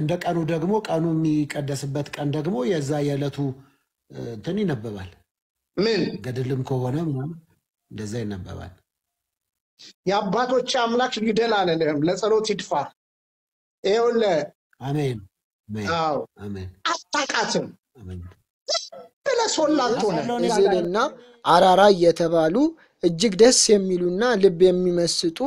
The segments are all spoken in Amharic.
እንደ ቀኑ ደግሞ ቀኑ የሚቀደስበት ቀን ደግሞ የዛ የዕለቱ እንትን ይነበባል። ምን ገድልም ከሆነ ምናምን እንደዛ ይነበባል። የአባቶች አምላክ ይግደል አለልህም ለጸሎት ይድፋ። ይኸውልህ አሜን፣ አሜን። አታቃትም ብለሶላት አራራ እየተባሉ እጅግ ደስ የሚሉና ልብ የሚመስጡ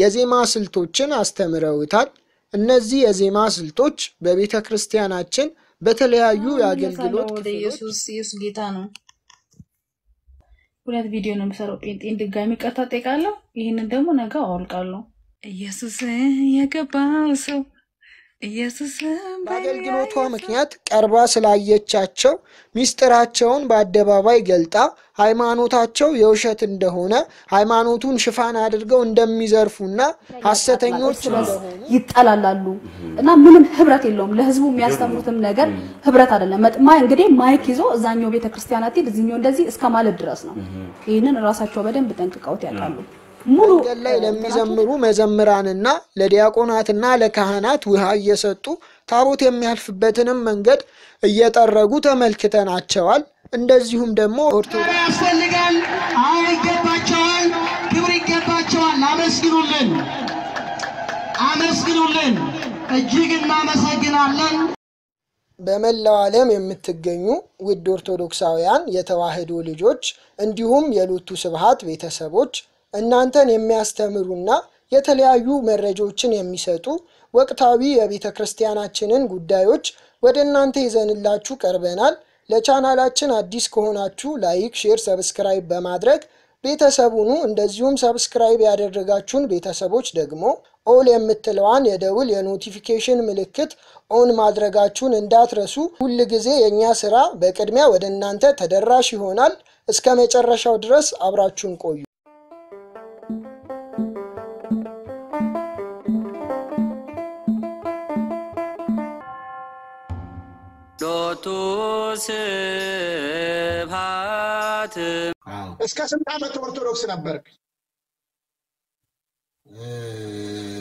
የዜማ ስልቶችን አስተምረውታል። እነዚህ የዜማ ስልቶች በቤተ ክርስቲያናችን በተለያዩ የአገልግሎት ኢየሱስ ጌታ ነው። ሁለት ቪዲዮ ነው የምሰራው። ጴንጤን ድጋሚ ቀጥታ ጠይቃለሁ። ይህንን ደግሞ ነገ አወልቃለሁ። ኢየሱስ የገባው ሰው በአገልግሎቷ ምክንያት ቀርባ ስላየቻቸው ሚስጥራቸውን በአደባባይ ገልጣ ሃይማኖታቸው የውሸት እንደሆነ ሃይማኖቱን ሽፋን አድርገው እንደሚዘርፉና ሐሰተኞች ይጠላላሉ እና ምንም ህብረት የለውም። ለህዝቡ የሚያስተምሩትም ነገር ህብረት አይደለም። መጥማ እንግዲህ ማይክ ይዞ እዛኛው ቤተክርስቲያናት አትሄድ እንደዚህ እስከ ማለት ድረስ ነው። ይህንን እራሳቸው በደንብ ጠንቅቀውት ያውቃሉ። መንገድ ላይ ለሚዘምሩ መዘምራንና ለዲያቆናትና ለካህናት ውሃ እየሰጡ ታቦት የሚያልፍበትንም መንገድ እየጠረጉ ተመልክተናቸዋል። እንደዚሁም ደግሞ ኦርቶዶክስ ያስፈልጋል። አሁን ይገባቸዋል፣ ክብር ይገባቸዋል። አመስግኑልን፣ አመስግኑልን፣ እጅግ እናመሰግናለን። በመላው ዓለም የምትገኙ ውድ ኦርቶዶክሳውያን የተዋህዶ ልጆች እንዲሁም የሎቱ ስብሐት ቤተሰቦች እናንተን የሚያስተምሩና የተለያዩ መረጃዎችን የሚሰጡ ወቅታዊ የቤተ ክርስቲያናችንን ጉዳዮች ወደ እናንተ ይዘንላችሁ ቀርበናል። ለቻናላችን አዲስ ከሆናችሁ ላይክ፣ ሼር፣ ሰብስክራይብ በማድረግ ቤተሰቡኑ እንደዚሁም ሰብስክራይብ ያደረጋችሁን ቤተሰቦች ደግሞ ኦል የምትለዋን የደውል የኖቲፊኬሽን ምልክት ኦን ማድረጋችሁን እንዳትረሱ። ሁል ጊዜ የእኛ ስራ በቅድሚያ ወደ እናንተ ተደራሽ ይሆናል። እስከ መጨረሻው ድረስ አብራችሁን ቆዩ። ውእቱ ስብሐት እስከ ስንት ዓመት ኦርቶዶክስ ነበር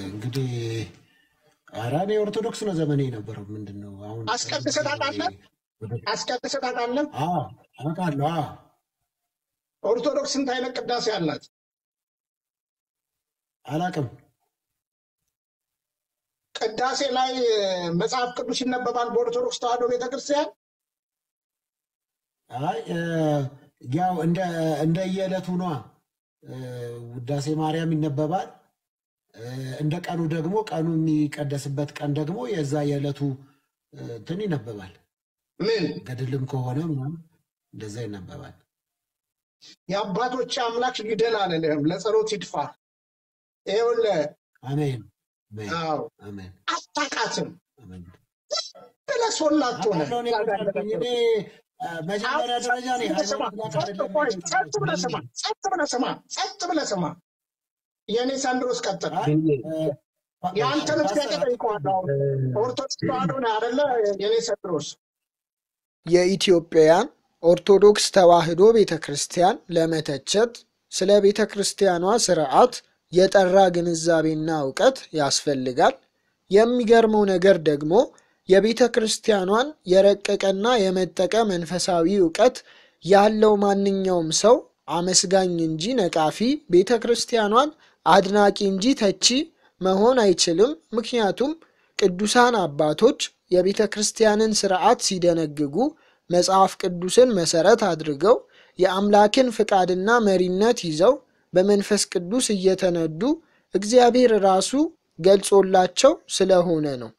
እንግዲህ ኧረ እኔ ኦርቶዶክስ ነው ዘመኔ የነበረው። ምንድን ነው አሁን አስቀድሰህ ታውቃለህ? አስቀድሰህ ታውቃለህ? አውቃለሁ። ኦርቶዶክስ ስንት አይነት ቅዳሴ አላት? አላውቅም። ቅዳሴ ላይ መጽሐፍ ቅዱስ ይነበባል በኦርቶዶክስ ተዋሕዶ ቤተክርስቲያን። ያው እንደ የዕለቱ ነዋ። ውዳሴ ማርያም ይነበባል። እንደ ቀኑ ደግሞ ቀኑ የሚቀደስበት ቀን ደግሞ የዛ የዕለቱ እንትን ይነበባል። ምን ገድልም ከሆነ እንደዛ ይነበባል። የአባቶች አምላክ ይደናል፣ ለጸሎት ይድፋ። ይኸውልህ አሜን አታቃትም ብለህ ሶላቸው ነህ። መጀመሪያ ጸጥ ብለህ ስማ፣ ጸጥ ብለህ ስማ፣ የእኔ ሳንድሮስ ቀጥል። የአንተን ጥያቄ ኦርቶዶክስ ተዋህዶ ነህ አይደለ? የእኔ ሳንድሮስ የኢትዮጵያን ኦርቶዶክስ ተዋህዶ ቤተ ክርስቲያን ለመተቸት ስለ ቤተ ክርስቲያኗ ስርዓት የጠራ ግንዛቤና እውቀት ያስፈልጋል። የሚገርመው ነገር ደግሞ የቤተ ክርስቲያኗን የረቀቀና የመጠቀ መንፈሳዊ እውቀት ያለው ማንኛውም ሰው አመስጋኝ እንጂ ነቃፊ፣ ቤተ ክርስቲያኗን አድናቂ እንጂ ተቺ መሆን አይችልም። ምክንያቱም ቅዱሳን አባቶች የቤተ ክርስቲያንን ስርዓት ሲደነግጉ መጽሐፍ ቅዱስን መሰረት አድርገው የአምላክን ፍቃድና መሪነት ይዘው በመንፈስ ቅዱስ እየተነዱ እግዚአብሔር ራሱ ገልጾላቸው ስለሆነ ነው።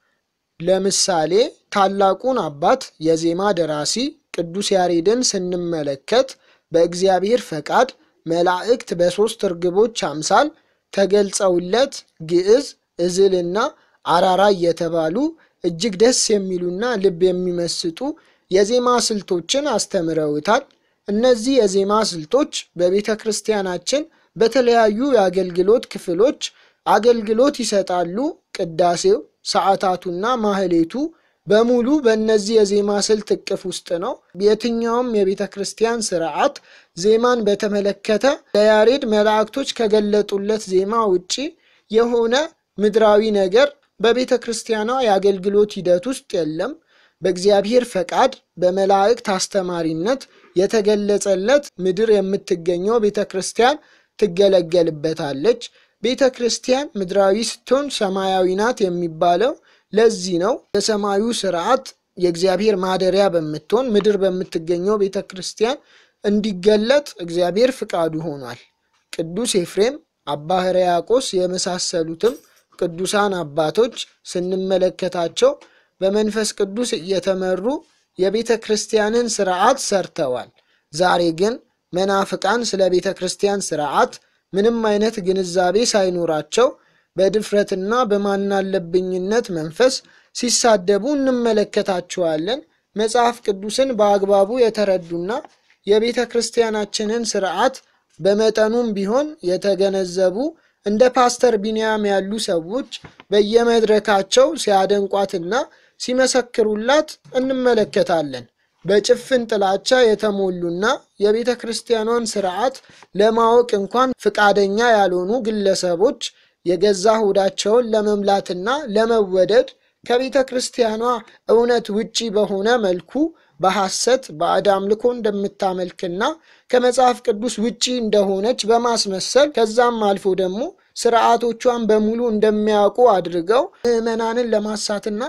ለምሳሌ ታላቁን አባት የዜማ ደራሲ ቅዱስ ያሬድን ስንመለከት በእግዚአብሔር ፈቃድ መላእክት በሦስት እርግቦች አምሳል ተገልጸውለት ግዕዝ፣ እዝልና አራራ እየተባሉ እጅግ ደስ የሚሉና ልብ የሚመስጡ የዜማ ስልቶችን አስተምረውታል። እነዚህ የዜማ ስልቶች በቤተ ክርስቲያናችን በተለያዩ የአገልግሎት ክፍሎች አገልግሎት ይሰጣሉ። ቅዳሴው፣ ሰዓታቱና ማህሌቱ በሙሉ በእነዚህ የዜማ ስልት እቅፍ ውስጥ ነው። የትኛውም የቤተ ክርስቲያን ስርዓት ዜማን በተመለከተ ለያሬድ መላእክቶች ከገለጡለት ዜማ ውጪ የሆነ ምድራዊ ነገር በቤተ ክርስቲያኗ የአገልግሎት ሂደት ውስጥ የለም። በእግዚአብሔር ፈቃድ በመላእክት አስተማሪነት የተገለጸለት ምድር የምትገኘው ቤተ ክርስቲያን ትገለገልበታለች። ቤተ ክርስቲያን ምድራዊ ስትሆን ሰማያዊ ናት የሚባለው ለዚህ ነው። የሰማዩ ስርዓት የእግዚአብሔር ማደሪያ በምትሆን ምድር በምትገኘው ቤተ ክርስቲያን እንዲገለጥ እግዚአብሔር ፍቃዱ ሆኗል። ቅዱስ ኤፍሬም፣ አባ ሕርያቆስ የመሳሰሉትም ቅዱሳን አባቶች ስንመለከታቸው በመንፈስ ቅዱስ እየተመሩ የቤተ ክርስቲያንን ስርዓት ሰርተዋል። ዛሬ ግን መናፍቃን ስለ ቤተ ክርስቲያን ስርዓት ምንም አይነት ግንዛቤ ሳይኖራቸው በድፍረትና በማናለብኝነት መንፈስ ሲሳደቡ እንመለከታቸዋለን። መጽሐፍ ቅዱስን በአግባቡ የተረዱና የቤተ ክርስቲያናችንን ስርዓት በመጠኑም ቢሆን የተገነዘቡ እንደ ፓስተር ቢንያም ያሉ ሰዎች በየመድረካቸው ሲያደንቋትና ሲመሰክሩላት እንመለከታለን። በጭፍን ጥላቻ የተሞሉና የቤተ ክርስቲያኗን ስርዓት ለማወቅ እንኳን ፍቃደኛ ያልሆኑ ግለሰቦች የገዛ ሆዳቸውን ለመምላትና ለመወደድ ከቤተ ክርስቲያኗ እውነት ውጪ በሆነ መልኩ በሐሰት ባዕድ አምልኮ እንደምታመልክና ከመጽሐፍ ቅዱስ ውጪ እንደሆነች በማስመሰል ከዛም አልፎ ደግሞ ስርዓቶቿን በሙሉ እንደሚያውቁ አድርገው ምዕመናንን ለማሳትና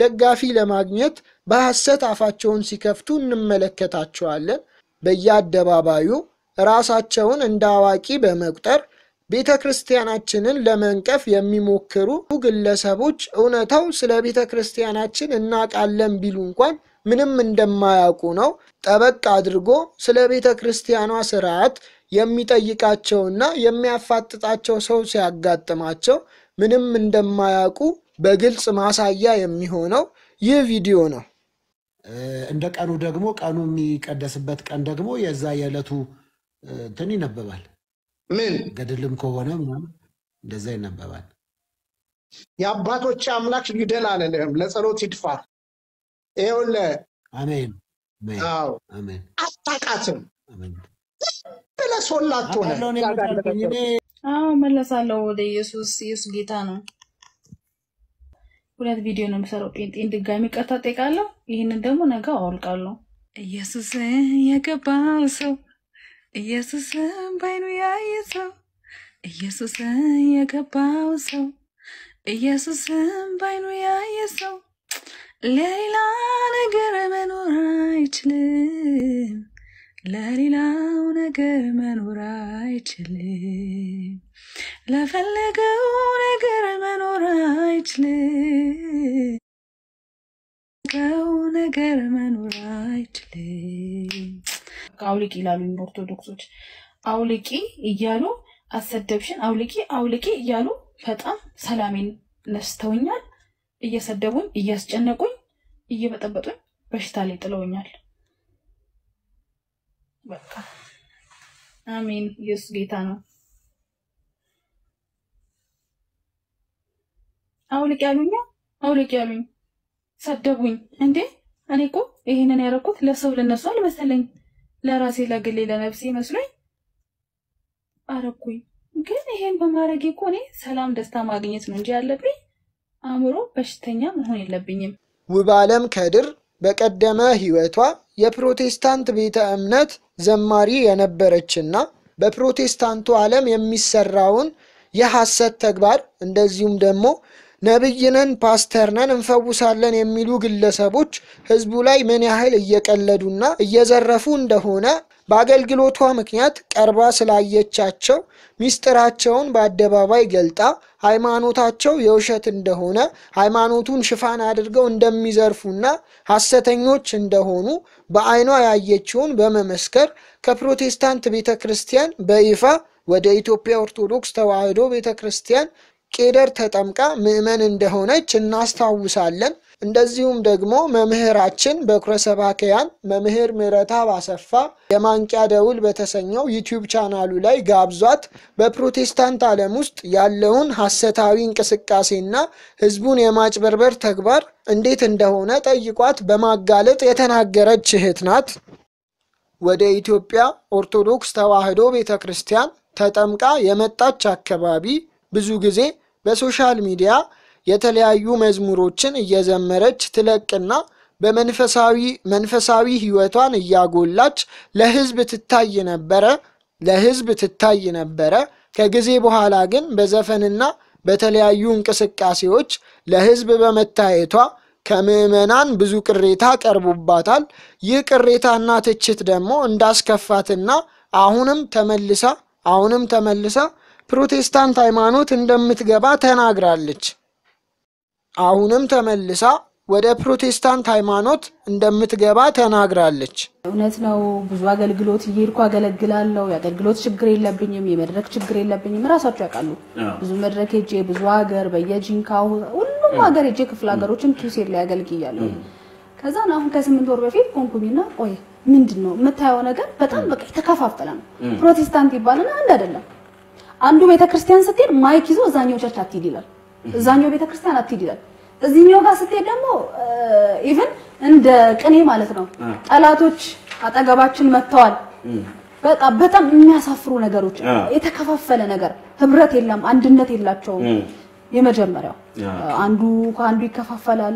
ደጋፊ ለማግኘት በሐሰት አፋቸውን ሲከፍቱ እንመለከታቸዋለን። በየአደባባዩ ራሳቸውን እንደ አዋቂ በመቁጠር ቤተ ክርስቲያናችንን ለመንቀፍ የሚሞክሩ ግለሰቦች እውነታው ስለ ቤተ ክርስቲያናችን እናውቃለን ቢሉ እንኳን ምንም እንደማያውቁ ነው። ጠበቅ አድርጎ ስለ ቤተ ክርስቲያኗ ስርዓት የሚጠይቃቸውና የሚያፋጥጣቸው ሰው ሲያጋጥማቸው ምንም እንደማያውቁ በግልጽ ማሳያ የሚሆነው ይህ ቪዲዮ ነው። እንደ ቀኑ ደግሞ ቀኑ የሚቀደስበት ቀን ደግሞ የዛ የዕለቱ እንትን ይነበባል። ምን ገድልም ከሆነ እንደዛ ይነበባል። የአባቶች አምላክ ይግደል አልልህም፣ ለጸሎት ይድፋ። ይኸውልህ አሜን፣ አሜን። አታውቃትም ብለህ ሶላት ሆነ መለሳለሁ ወደ ኢየሱስ። ኢየሱስ ጌታ ነው። ሁለት ቪዲዮ ነው የምሰራው። ጴንጤን ድጋሚ ቀጥታ ጠይቃለሁ። ይህንን ደግሞ ነገ አወልቃለሁ። ኢየሱስ የገባው ሰው ኢየሱስ ባይኑ ያየ ሰው ኢየሱስ የገባው ሰው ኢየሱስ ባይኑ ያየ ሰው ሌላ ነገር መኖር አይችልም። ለሌላው ነገር መኖር አይችልም። ለፈለገው ነገር መኖር አይችልም። ለፈለገው ነገር መኖር አይችልም። አውልቂ ይላሉኝ ኦርቶዶክሶች። አውልቂ እያሉ አሰደብሽን፣ አውልቂ አውልቂ እያሉ በጣም ሰላሜን ነስተውኛል። እየሰደቡኝ፣ እያስጨነቁኝ፣ እየበጠበጡኝ በሽታ ላይ ጥለውኛል። በቃ አሜን። ኢየሱስ ጌታ ነው። አውልቅ ያሉኝ አውልቅ ያሉኝ ሰደቡኝ እንዴ! እኔ እኮ ይሄንን ያደረኩት ለሰው ለነሱ አልመሰለኝ፣ ለራሴ ለግሌ ለነፍሴ መስሎኝ አረኩኝ። ግን ይሄን በማድረጌ እኮ እኔ ሰላም ደስታ ማግኘት ነው እንጂ ያለብኝ አእምሮ በሽተኛ መሆን የለብኝም። ውብ አለም ከድር በቀደመ ሕይወቷ የፕሮቴስታንት ቤተ እምነት ዘማሪ የነበረችና በፕሮቴስታንቱ ዓለም የሚሰራውን የሐሰት ተግባር እንደዚሁም ደግሞ ነብይነን፣ ፓስተርነን፣ እንፈውሳለን የሚሉ ግለሰቦች ህዝቡ ላይ ምን ያህል እየቀለዱና እየዘረፉ እንደሆነ በአገልግሎቷ ምክንያት ቀርባ ስላየቻቸው ሚስጥራቸውን በአደባባይ ገልጣ ሃይማኖታቸው የውሸት እንደሆነ ሃይማኖቱን ሽፋን አድርገው እንደሚዘርፉና ሐሰተኞች እንደሆኑ በአይኗ ያየችውን በመመስከር ከፕሮቴስታንት ቤተ ክርስቲያን በይፋ ወደ ኢትዮጵያ ኦርቶዶክስ ተዋሕዶ ቤተ ክርስቲያን ቄደር ተጠምቃ ምዕመን እንደሆነች እናስታውሳለን። እንደዚሁም ደግሞ መምህራችን በኩረ ሰባክያን መምህር ምረታ አሰፋ የማንቂያ ደውል በተሰኘው ዩቲዩብ ቻናሉ ላይ ጋብዟት በፕሮቴስታንት ዓለም ውስጥ ያለውን ሐሰታዊ እንቅስቃሴና ሕዝቡን የማጭበርበር ተግባር እንዴት እንደሆነ ጠይቋት በማጋለጥ የተናገረች እህት ናት። ወደ ኢትዮጵያ ኦርቶዶክስ ተዋሕዶ ቤተ ክርስቲያን ተጠምቃ የመጣች አካባቢ ብዙ ጊዜ በሶሻል ሚዲያ የተለያዩ መዝሙሮችን እየዘመረች ትለቅና በመንፈሳዊ መንፈሳዊ ህይወቷን እያጎላች ለህዝብ ትታይ ነበረ ለህዝብ ትታይ ነበረ። ከጊዜ በኋላ ግን በዘፈንና በተለያዩ እንቅስቃሴዎች ለህዝብ በመታየቷ ከምዕመናን ብዙ ቅሬታ ቀርቡባታል። ይህ ቅሬታና ትችት ደግሞ እንዳስከፋትና አሁንም ተመልሳ አሁንም ተመልሳ ፕሮቴስታንት ሃይማኖት እንደምትገባ ተናግራለች። አሁንም ተመልሳ ወደ ፕሮቴስታንት ሃይማኖት እንደምትገባ ተናግራለች። እውነት ነው። ብዙ አገልግሎት እየሄድኩ አገለግላለሁ። የአገልግሎት ችግር የለብኝም፣ የመድረክ ችግር የለብኝም። ራሳቸው ያውቃሉ። ብዙ መድረክ ሄጄ ብዙ ሀገር በየጂንካ ሁሉም ሀገር ሄጄ ክፍለ ሀገሮችን ኪሴድ ላይ አገልግያለሁ። ከዛን አሁን ከስምንት ወር በፊት ቆንኩኝና ቆይ ምንድን ነው የምታየው ነገር በጣም በቃ የተከፋፈለ ነው። ፕሮቴስታንት ይባልና አንድ አይደለም አንዱ ቤተክርስቲያን ስትሄድ ማይክ ይዞ እዛኛው ቸርች አትሂድ ይላል፣ እዛኛው ቤተክርስቲያን አትሂድ ይላል። እዚህኛው ጋር ስትሄድ ደግሞ ኢቭን uh, እንደ ቅኔ ማለት ነው ጠላቶች አጠገባችን መጥተዋል። በጣም በጣም የሚያሳፍሩ ነገሮች፣ የተከፋፈለ ነገር፣ ህብረት የለም፣ አንድነት የላቸውም። የመጀመሪያው አንዱ ከአንዱ ይከፋፈላል።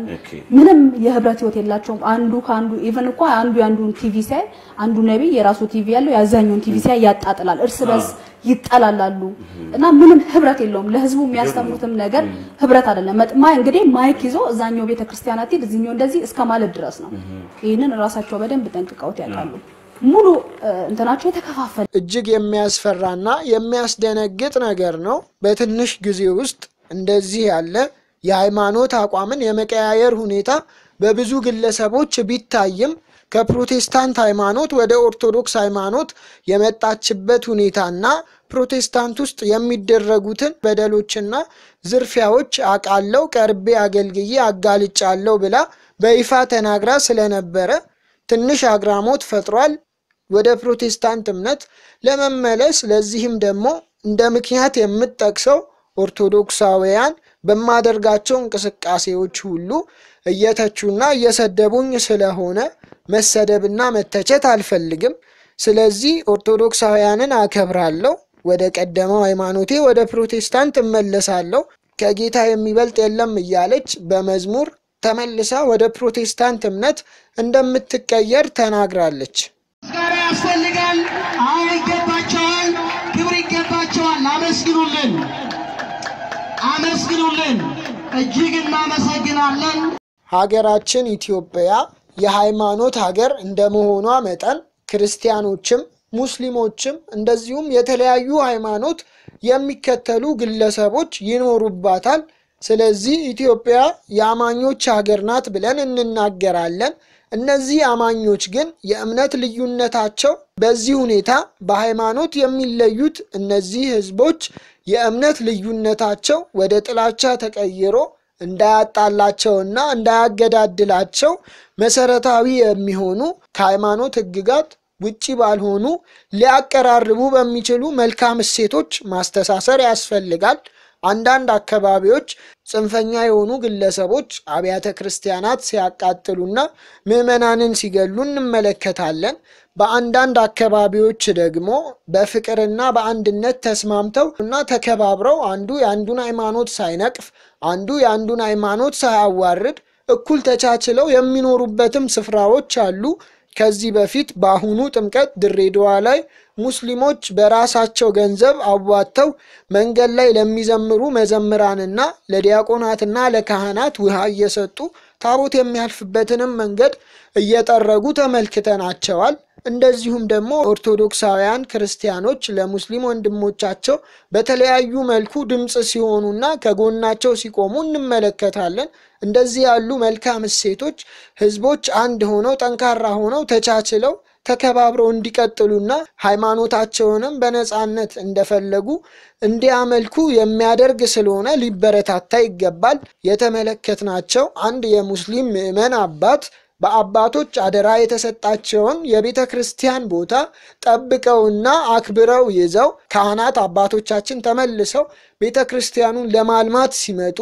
ምንም የህብረት ህይወት የላቸውም። አንዱ ከአንዱ ኢቨን እኮ አንዱ የአንዱን ቲቪ ሲያይ አንዱ ነቢ የራሱ ቲቪ ያለው የአዛኛውን ቲቪ ሲያይ ያጣጥላል፣ እርስ በርስ ይጠላላሉ እና ምንም ህብረት የለውም። ለህዝቡ የሚያስተምሩትም ነገር ህብረት አይደለም። መጥማ እንግዲህ ማይክ ይዞ እዛኛው ቤተክርስቲያን አትሂድ እዚህኛው እንደዚህ እስከ ማለት ድረስ ነው። ይህንን እራሳቸው በደንብ ጠንቅቀውት ያውቃሉ። ሙሉ እንትናቸው የተከፋፈለ እጅግ የሚያስፈራና የሚያስደነግጥ ነገር ነው። በትንሽ ጊዜ ውስጥ እንደዚህ ያለ የሃይማኖት አቋምን የመቀያየር ሁኔታ በብዙ ግለሰቦች ቢታይም ከፕሮቴስታንት ሃይማኖት ወደ ኦርቶዶክስ ሃይማኖት የመጣችበት ሁኔታና ፕሮቴስታንት ውስጥ የሚደረጉትን በደሎችና ዝርፊያዎች አቃለው ቀርቤ አገልግዬ አጋልጫለሁ ብላ በይፋ ተናግራ ስለነበረ ትንሽ አግራሞት ፈጥሯል። ወደ ፕሮቴስታንት እምነት ለመመለስ ለዚህም ደግሞ እንደ ምክንያት የምጠቅሰው ኦርቶዶክሳውያን በማደርጋቸው እንቅስቃሴዎች ሁሉ እየተቹና እየሰደቡኝ ስለሆነ መሰደብና መተቸት አልፈልግም። ስለዚህ ኦርቶዶክሳውያንን አከብራለሁ። ወደ ቀደመው ሃይማኖቴ ወደ ፕሮቴስታንት እመለሳለሁ። ከጌታ የሚበልጥ የለም እያለች በመዝሙር ተመልሳ ወደ ፕሮቴስታንት እምነት እንደምትቀየር ተናግራለች። ምስጋና ያስፈልጋል። አዎ ይገባቸዋል። ክብር ይገባቸዋል። አመስግኑልን። አመስግኑልን። እጅግ እናመሰግናለን። ሀገራችን ኢትዮጵያ የሃይማኖት ሀገር እንደመሆኗ መጠን ክርስቲያኖችም ሙስሊሞችም እንደዚሁም የተለያዩ ሃይማኖት የሚከተሉ ግለሰቦች ይኖሩባታል። ስለዚህ ኢትዮጵያ የአማኞች ሀገር ናት ብለን እንናገራለን። እነዚህ አማኞች ግን የእምነት ልዩነታቸው በዚህ ሁኔታ በሃይማኖት የሚለዩት እነዚህ ህዝቦች የእምነት ልዩነታቸው ወደ ጥላቻ ተቀይሮ እንዳያጣላቸውና እንዳያገዳድላቸው መሰረታዊ የሚሆኑ ከሃይማኖት ህግጋት ውጪ ባልሆኑ ሊያቀራርቡ በሚችሉ መልካም እሴቶች ማስተሳሰር ያስፈልጋል። አንዳንድ አካባቢዎች ጽንፈኛ የሆኑ ግለሰቦች አብያተ ክርስቲያናት ሲያቃጥሉና ምዕመናንን ሲገሉ እንመለከታለን። በአንዳንድ አካባቢዎች ደግሞ በፍቅርና በአንድነት ተስማምተው እና ተከባብረው አንዱ የአንዱን ሃይማኖት ሳይነቅፍ፣ አንዱ የአንዱን ሃይማኖት ሳያዋርድ እኩል ተቻችለው የሚኖሩበትም ስፍራዎች አሉ። ከዚህ በፊት በአሁኑ ጥምቀት ድሬዳዋ ላይ ሙስሊሞች በራሳቸው ገንዘብ አዋጥተው መንገድ ላይ ለሚዘምሩ መዘምራንና ለዲያቆናትና ለካህናት ውሃ እየሰጡ ታቦት የሚያልፍበትንም መንገድ እየጠረጉ ተመልክተናቸዋል። እንደዚሁም ደግሞ ኦርቶዶክሳውያን ክርስቲያኖች ለሙስሊም ወንድሞቻቸው በተለያዩ መልኩ ድምፅ ሲሆኑና ከጎናቸው ሲቆሙ እንመለከታለን። እንደዚህ ያሉ መልካም እሴቶች ህዝቦች አንድ ሆነው ጠንካራ ሆነው ተቻችለው ተከባብረው እንዲቀጥሉና ሃይማኖታቸውንም በነፃነት እንደፈለጉ እንዲያመልኩ የሚያደርግ ስለሆነ ሊበረታታ ይገባል። የተመለከትናቸው አንድ የሙስሊም ምዕመን አባት በአባቶች አደራ የተሰጣቸውን የቤተ ክርስቲያን ቦታ ጠብቀውና አክብረው ይዘው ካህናት አባቶቻችን ተመልሰው ቤተ ክርስቲያኑን ለማልማት ሲመጡ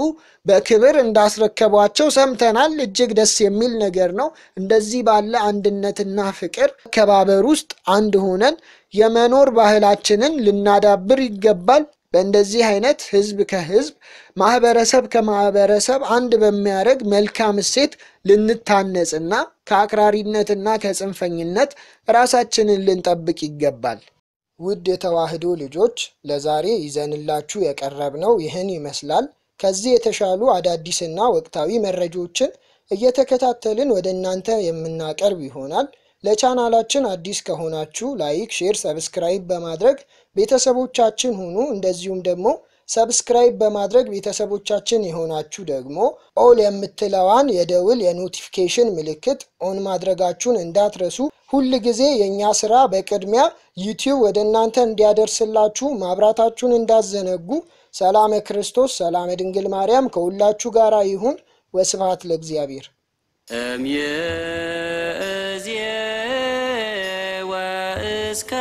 በክብር እንዳስረከቧቸው ሰምተናል። እጅግ ደስ የሚል ነገር ነው። እንደዚህ ባለ አንድነትና ፍቅር ከባበር ውስጥ አንድ ሆነን የመኖር ባህላችንን ልናዳብር ይገባል። በእንደዚህ አይነት ህዝብ ከህዝብ ማህበረሰብ ከማህበረሰብ አንድ በሚያደርግ መልካም እሴት ልንታነጽና ከአክራሪነትና ከጽንፈኝነት ራሳችንን ልንጠብቅ ይገባል። ውድ የተዋህዶ ልጆች ለዛሬ ይዘንላችሁ የቀረብነው ይህን ይመስላል። ከዚህ የተሻሉ አዳዲስና ወቅታዊ መረጃዎችን እየተከታተልን ወደ እናንተ የምናቀርብ ይሆናል። ለቻናላችን አዲስ ከሆናችሁ ላይክ፣ ሼር፣ ሰብስክራይብ በማድረግ ቤተሰቦቻችን ሁኑ። እንደዚሁም ደግሞ ሰብስክራይብ በማድረግ ቤተሰቦቻችን የሆናችሁ ደግሞ ኦል የምትለዋን የደውል የኖቲፊኬሽን ምልክት ኦን ማድረጋችሁን እንዳትረሱ። ሁል ጊዜ የእኛ ስራ በቅድሚያ ዩቲዩብ ወደ እናንተ እንዲያደርስላችሁ ማብራታችሁን እንዳዘነጉ። ሰላመ ክርስቶስ ሰላመ ድንግል ማርያም ከሁላችሁ ጋር ይሁን። ወስብሐት ለእግዚአብሔር። እምይእዜ ወእስከ